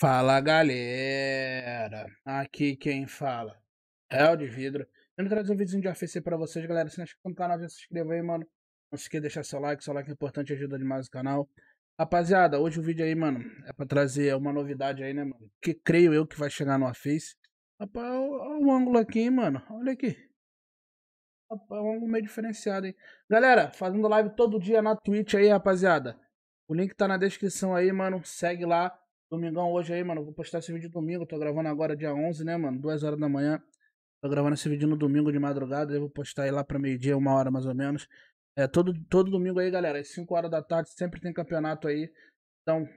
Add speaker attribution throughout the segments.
Speaker 1: Fala galera, aqui quem fala é o de vidro. Eu não trazer um vídeo de AFC pra vocês, galera. Se não é inscrito no canal, já se inscreva aí, mano. Não se esqueça de deixar seu like, seu like é importante, ajuda demais o canal. Rapaziada, hoje o vídeo aí, mano, é pra trazer uma novidade aí, né, mano? Que creio eu que vai chegar no AFC. Rapaz, olha o ângulo aqui, mano. Olha aqui. Rapaz, é um ângulo meio diferenciado, hein? Galera, fazendo live todo dia na Twitch aí, rapaziada. O link tá na descrição aí, mano. Segue lá Domingão hoje aí, mano. Vou postar esse vídeo domingo. Tô gravando agora dia 11, né, mano? 2 horas da manhã. Tô gravando esse vídeo no domingo de madrugada. Eu vou postar aí lá pra meio-dia, uma hora mais ou menos. É, todo, todo domingo aí, galera. Às 5 horas da tarde sempre tem campeonato aí. Então,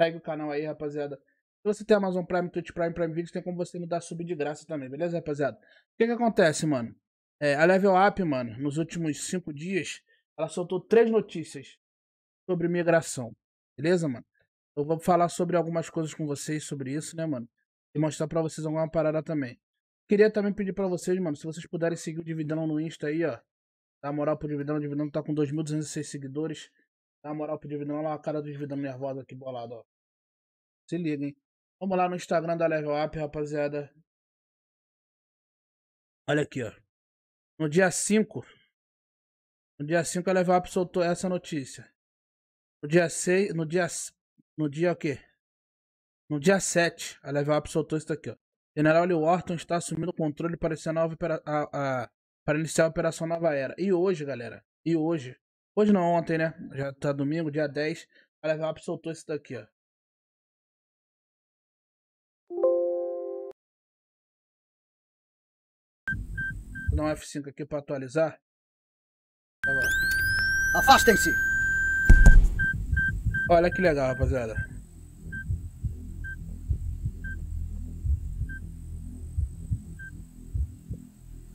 Speaker 1: segue o canal aí, rapaziada. Se você tem Amazon Prime, Twitch Prime, Prime Video, tem como você me dar sub de graça também, beleza, rapaziada? O que que acontece, mano? É, a Level Up, mano, nos últimos 5 dias, ela soltou três notícias sobre migração. Beleza, mano? Eu vou falar sobre algumas coisas com vocês sobre isso, né, mano? E mostrar pra vocês alguma parada também. Queria também pedir pra vocês, mano, se vocês puderem seguir o Dividão no Insta aí, ó. Dá moral pro Dividão. O Dividão tá com 2.206 seguidores. Dá moral pro Dividão. Olha lá a cara do Dividão nervosa aqui bolado, ó. Se liga, hein? Vamos lá no Instagram da Level Up, rapaziada. Olha aqui, ó. No dia 5. No dia 5 a Level Up soltou essa notícia. No dia 6. No dia. No dia o quê? No dia 7, a Level Up soltou isso aqui, ó. General Lee Wharton está assumindo o controle para iniciar, nova a, a, para iniciar a Operação Nova Era. E hoje, galera, e hoje, hoje não, ontem, né? Já tá domingo, dia 10, a Level Up soltou isso daqui, ó. Vou dar um F5 aqui para atualizar. Tá Afastem-se! Olha que legal, rapaziada.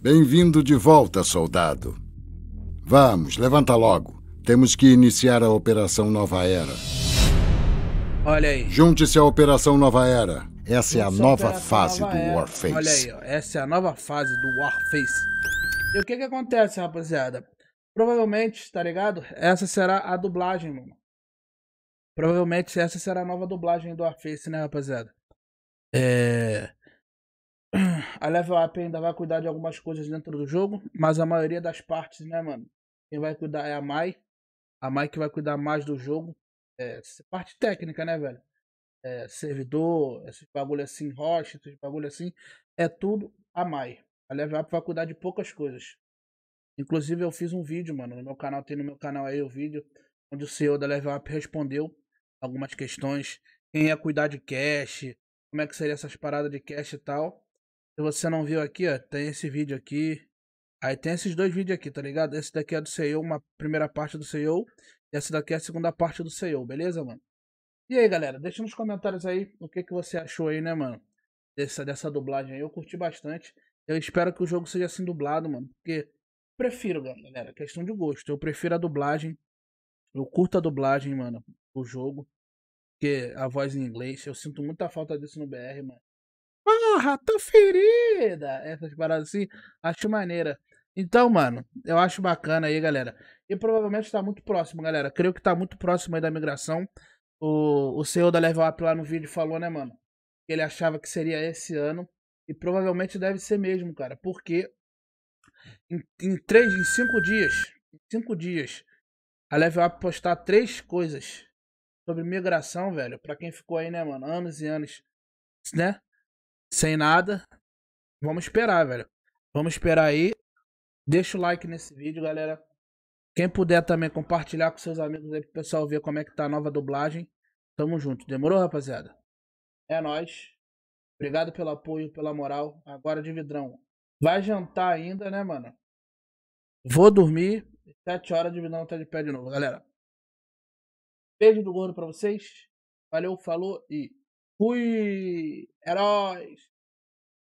Speaker 1: Bem-vindo de volta, soldado. Vamos, levanta logo. Temos que iniciar a Operação Nova Era. Olha aí. Junte-se à Operação Nova Era. Essa é a nova fase nova do era. Warface. Olha aí, ó. essa é a nova fase do Warface. E o que que acontece, rapaziada? Provavelmente, tá ligado? Essa será a dublagem, mano. Provavelmente essa será a nova dublagem do Arface, né, rapaziada? É... A Level Up ainda vai cuidar de algumas coisas dentro do jogo, mas a maioria das partes, né, mano? Quem vai cuidar é a Mai. A Mai que vai cuidar mais do jogo. É, parte técnica, né, velho? É, servidor, esses bagulho assim, rocha, esses bagulho assim. É tudo a Mai. A Level Up vai cuidar de poucas coisas. Inclusive, eu fiz um vídeo, mano. No meu canal, tem no meu canal aí o vídeo onde o CEO da Level Up respondeu algumas questões. Quem ia cuidar de cache, como é que seria essas paradas de cache e tal. Se você não viu aqui, ó, tem esse vídeo aqui. Aí tem esses dois vídeos aqui, tá ligado? Esse daqui é do CEO, uma primeira parte do CEO. E essa daqui é a segunda parte do CEO, beleza, mano? E aí, galera, deixa nos comentários aí o que, que você achou aí, né, mano? Dessa, dessa dublagem aí. Eu curti bastante. Eu espero que o jogo seja assim dublado, mano. Porque prefiro, galera. Questão de gosto. Eu prefiro a dublagem. Eu curto a dublagem, mano o jogo. Porque a voz em inglês, eu sinto muita falta disso no BR, mano. Porra, tô ferida! Essas paradas assim, acho maneira. Então, mano, eu acho bacana aí, galera. E provavelmente tá muito próximo, galera. Creio que tá muito próximo aí da migração. O, o CEO da Level Up lá no vídeo falou, né, mano? Que ele achava que seria esse ano. E provavelmente deve ser mesmo, cara. Porque em, em três, em cinco dias, em cinco dias, a Level Up postar três coisas sobre migração, velho. Pra quem ficou aí, né, mano, anos e anos, né? Sem nada. Vamos esperar, velho. Vamos esperar aí. Deixa o like nesse vídeo, galera. Quem puder também compartilhar com seus amigos aí pro pessoal ver como é que tá a nova dublagem. Tamo junto. Demorou, rapaziada? É nós. Obrigado pelo apoio, pela moral. Agora de vidrão. Vai jantar ainda, né, mano? Vou dormir. Sete horas de vidrão tá de pé de novo, galera. Beijo do gordo pra vocês. Valeu, falou e fui! Heróis!